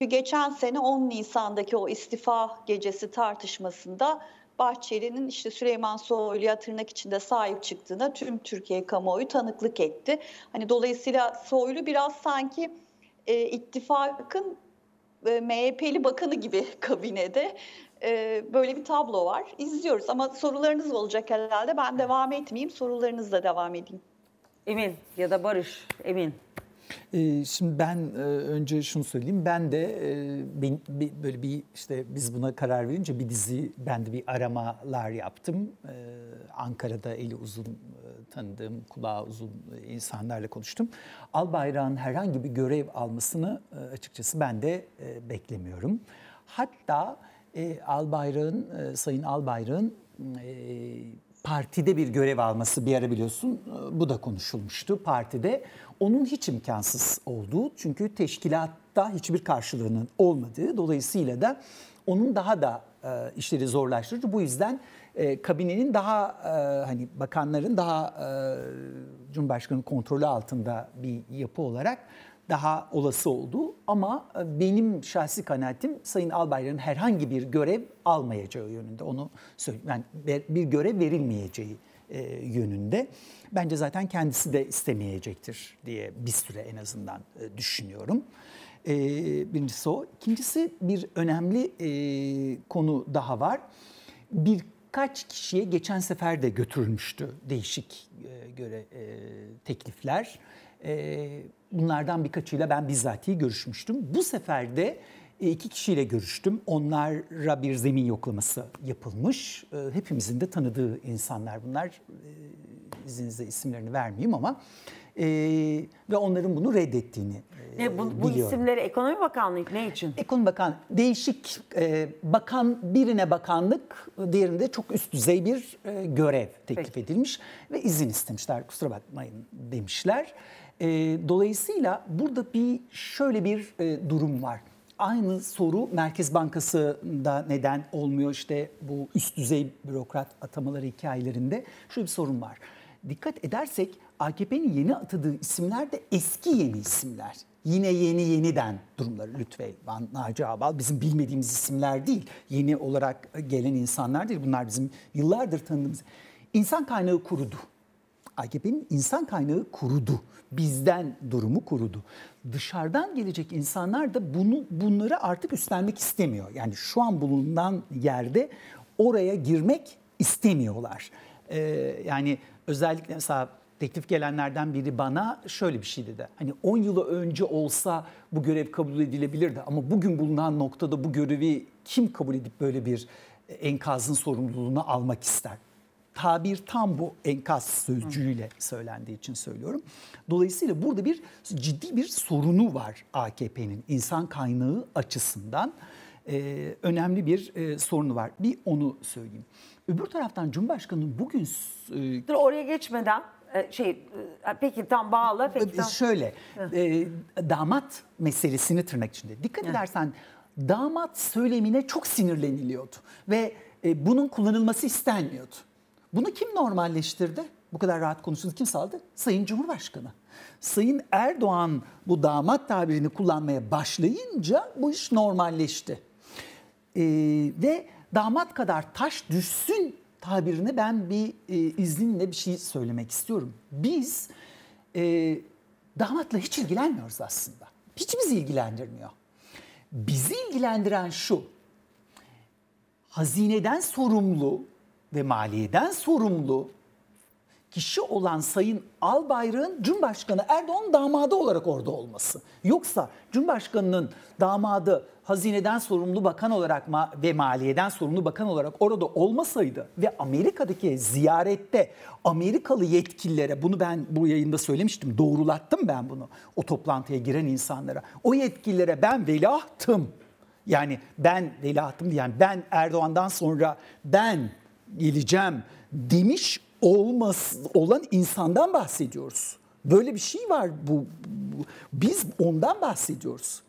Geçen sene 10 Nisan'daki o istifa gecesi tartışmasında Bahçeli'nin işte Süleyman Soylu'ya tırnak içinde sahip çıktığına tüm Türkiye kamuoyu tanıklık etti. Hani dolayısıyla Soylu biraz sanki e, ittifakın e, MHP'li bakanı gibi kabinede e, böyle bir tablo var. İzliyoruz ama sorularınız olacak herhalde. Ben devam etmeyeyim, sorularınızla devam edeyim. Emin ya da Barış, Emin. Ee, şimdi ben e, önce şunu söyleyeyim. Ben de e, böyle bir işte biz buna karar verince bir dizi, ben de bir aramalar yaptım. Ee, Ankara'da eli uzun e, tanıdığım, kulağı uzun insanlarla konuştum. Albayrak'ın herhangi bir görev almasını açıkçası ben de beklemiyorum. Hatta Albayrak'ın, Sayın Albayrak'ın partide bir görev alması bir ara biliyorsun e, bu da konuşulmuştu partide. Onun hiç imkansız olduğu çünkü teşkilatta hiçbir karşılığının olmadığı dolayısıyla da onun daha da e, işleri zorlaştırıcı. Bu yüzden e, kabinenin daha e, hani bakanların daha e, Cumhurbaşkanı kontrolü altında bir yapı olarak daha olası oldu. Ama e, benim şahsi kanaatim Sayın Albayrak'ın herhangi bir görev almayacağı yönünde. Onu söyleyeyim. Yani bir görev verilmeyeceği e, yönünde. Bence zaten kendisi de istemeyecektir diye bir süre en azından e, düşünüyorum. Birincisi o. İkincisi bir önemli konu daha var. Bir kaç kişiye geçen sefer de götürülmüştü değişik göre teklifler. Ee, bunlardan birkaçıyla ben bizzatihi görüşmüştüm. Bu sefer de e, iki kişiyle görüştüm. Onlara bir zemin yoklaması yapılmış. Ee, hepimizin de tanıdığı insanlar bunlar. Ee, izninizle isimlerini vermeyeyim ama ee, ve onların bunu reddettiğini e, ne, bu, bu isimleri Ekonomi Bakanlığı ne için? Ekonomi Bakan değişik e, bakan birine bakanlık diğerinde çok üst düzey bir e, görev teklif Peki. edilmiş ve izin istemişler kusura bakmayın demişler. E, dolayısıyla burada bir şöyle bir e, durum var. Aynı soru Merkez bankası da neden olmuyor işte bu üst düzey bürokrat atamaları hikayelerinde şöyle bir sorun var. Dikkat edersek AKP'nin yeni atadığı isimler de eski yeni isimler. Yine yeni yeniden durumları Lütfey, Van, Naci Abal bizim bilmediğimiz isimler değil. Yeni olarak gelen insanlar değil. Bunlar bizim yıllardır tanıdığımız. İnsan kaynağı kurudu. AKP'nin insan kaynağı kurudu. Bizden durumu kurudu. Dışarıdan gelecek insanlar da bunu bunları artık üstlenmek istemiyor. Yani şu an bulunan yerde oraya girmek istemiyorlar. Ee, yani özellikle mesela teklif gelenlerden biri bana şöyle bir şey dedi. Hani 10 yıl önce olsa bu görev kabul edilebilirdi ama bugün bulunan noktada bu görevi kim kabul edip böyle bir enkazın sorumluluğunu almak ister? tabir tam bu enkaz sözcüğüyle söylendiği için söylüyorum. Dolayısıyla burada bir ciddi bir sorunu var AKP'nin insan kaynağı açısından e, önemli bir e, sorunu var. Bir onu söyleyeyim. Öbür taraftan Cumhurbaşkanı bugün... E, Dur oraya geçmeden e, şey e, peki tam bağlı. Peki e, tam... Şöyle e, damat meselesini tırnak içinde. Dikkat edersen damat söylemine çok sinirleniliyordu ve e, bunun kullanılması istenmiyordu. Bunu kim normalleştirdi? Bu kadar rahat konuştuğunu kim saldı? Sayın Cumhurbaşkanı. Sayın Erdoğan bu damat tabirini kullanmaya başlayınca bu iş normalleşti. Ee, ve damat kadar taş düşsün tabirini ben bir e, izninle bir şey söylemek istiyorum. Biz e, damatla hiç ilgilenmiyoruz aslında. Hiç bizi ilgilendirmiyor. Bizi ilgilendiren şu. Hazineden sorumlu ve maliyeden sorumlu kişi olan Sayın Albayrak'ın Cumhurbaşkanı Erdoğan damadı olarak orada olması. Yoksa Cumhurbaşkanı'nın damadı hazineden sorumlu bakan olarak ma ve maliyeden sorumlu bakan olarak orada olmasaydı ve Amerika'daki ziyarette Amerikalı yetkililere bunu ben bu yayında söylemiştim doğrulattım ben bunu o toplantıya giren insanlara o yetkililere ben veliahtım yani ben veliahtım diyen yani ben Erdoğan'dan sonra ben geleceğim demiş olmaz olan insandan bahsediyoruz. Böyle bir şey var bu, biz ondan bahsediyoruz.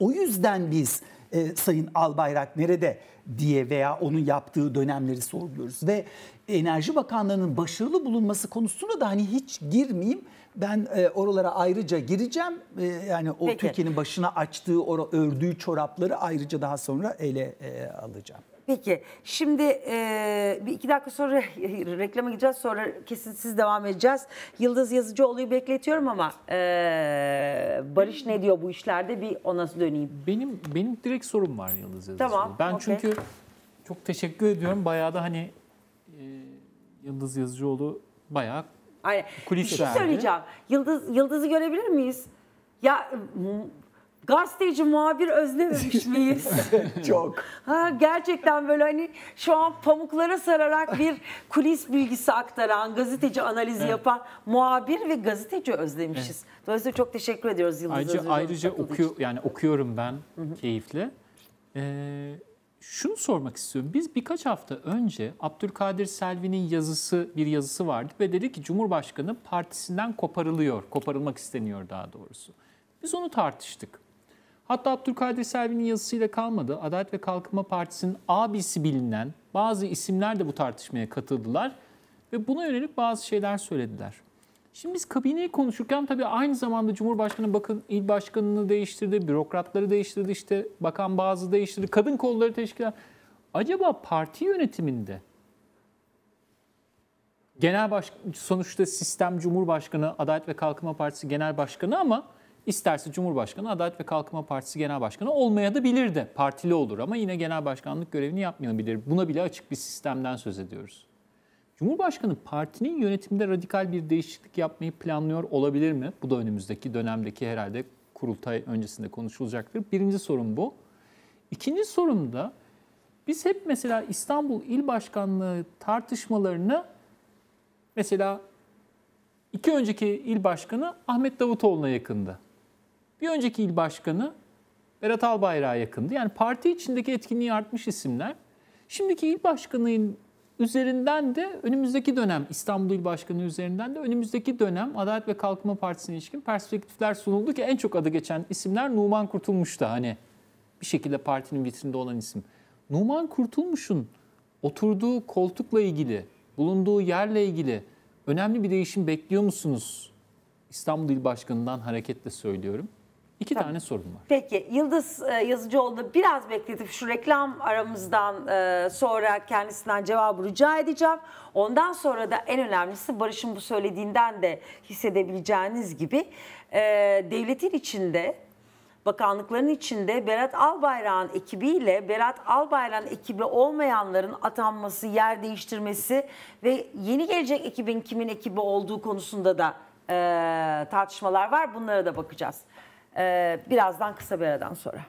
O yüzden biz e, Sayın Albayrak nerede diye veya onun yaptığı dönemleri sorguluyoruz. Ve Enerji Bakanlığı'nın başarılı bulunması konusunda da hani hiç girmeyeyim. Ben e, oralara ayrıca gireceğim. E, yani o Peki. Türkiye'nin başına açtığı, or- ördüğü çorapları ayrıca daha sonra ele e, alacağım. Peki şimdi e, bir iki dakika sonra reklama gideceğiz sonra kesin siz devam edeceğiz. Yıldız Yazıcıoğlu'yu bekletiyorum ama e, Barış ne diyor bu işlerde bir ona döneyim. Benim benim direkt sorum var Yıldız Yazıcıoğlu. Tamam, ben okay. çünkü çok teşekkür ediyorum. Bayağı da hani e, Yıldız Yazıcıoğlu bayağı Aynen. kulis Bir şey verdi. söyleyeceğim. Yıldız, Yıldız'ı görebilir miyiz? Ya gazeteci muhabir özlememiş miyiz? Çok. Ha, gerçekten böyle hani şu an pamuklara sararak bir kulis bilgisi aktaran, gazeteci analizi yapan muhabir ve gazeteci özlemişiz. Dolayısıyla çok teşekkür ediyoruz Yıldız Ayrıca, ayrıca okuyor, yani okuyorum ben Hı-hı. keyifle. Ee, şunu sormak istiyorum. Biz birkaç hafta önce Abdülkadir Selvi'nin yazısı bir yazısı vardı ve dedi ki Cumhurbaşkanı partisinden koparılıyor, koparılmak isteniyor daha doğrusu. Biz onu tartıştık. Hatta Abdülkadir Selvi'nin yazısıyla kalmadı. Adalet ve Kalkınma Partisi'nin abisi bilinen bazı isimler de bu tartışmaya katıldılar ve buna yönelik bazı şeyler söylediler. Şimdi biz kabineyi konuşurken tabii aynı zamanda Cumhurbaşkanı bakın il başkanını değiştirdi, bürokratları değiştirdi, işte bakan bazı değiştirdi, kadın kolları teşkilat. Acaba parti yönetiminde genel baş sonuçta sistem Cumhurbaşkanı, Adalet ve Kalkınma Partisi genel başkanı ama İsterse Cumhurbaşkanı Adalet ve Kalkınma Partisi Genel Başkanı olmaya da bilirdi. Partili olur ama yine genel başkanlık görevini yapmayabilir. Buna bile açık bir sistemden söz ediyoruz. Cumhurbaşkanı partinin yönetimde radikal bir değişiklik yapmayı planlıyor olabilir mi? Bu da önümüzdeki dönemdeki herhalde kurultay öncesinde konuşulacaktır. Birinci sorun bu. İkinci sorun da biz hep mesela İstanbul İl Başkanlığı tartışmalarını mesela iki önceki il başkanı Ahmet Davutoğlu'na yakındı. Bir önceki il başkanı Berat Albayrak'a yakındı. Yani parti içindeki etkinliği artmış isimler. Şimdiki il başkanının üzerinden de önümüzdeki dönem İstanbul İl Başkanı üzerinden de önümüzdeki dönem Adalet ve Kalkınma Partisi'ne ilişkin perspektifler sunuldu ki en çok adı geçen isimler Numan Kurtulmuş da hani bir şekilde partinin vitrinde olan isim. Numan Kurtulmuş'un oturduğu koltukla ilgili, bulunduğu yerle ilgili önemli bir değişim bekliyor musunuz? İstanbul İl Başkanı'ndan hareketle söylüyorum. İki Tabii. tane sorum var. Peki Yıldız e, Yazıcıoğlu biraz bekletip şu reklam aramızdan e, sonra kendisinden cevabı rica edeceğim. Ondan sonra da en önemlisi Barış'ın bu söylediğinden de hissedebileceğiniz gibi e, devletin içinde bakanlıkların içinde Berat Albayrak'ın ekibiyle Berat Albayrak'ın ekibi olmayanların atanması, yer değiştirmesi ve yeni gelecek ekibin kimin ekibi olduğu konusunda da e, tartışmalar var. Bunlara da bakacağız. Ee, birazdan kısa bir aradan sonra.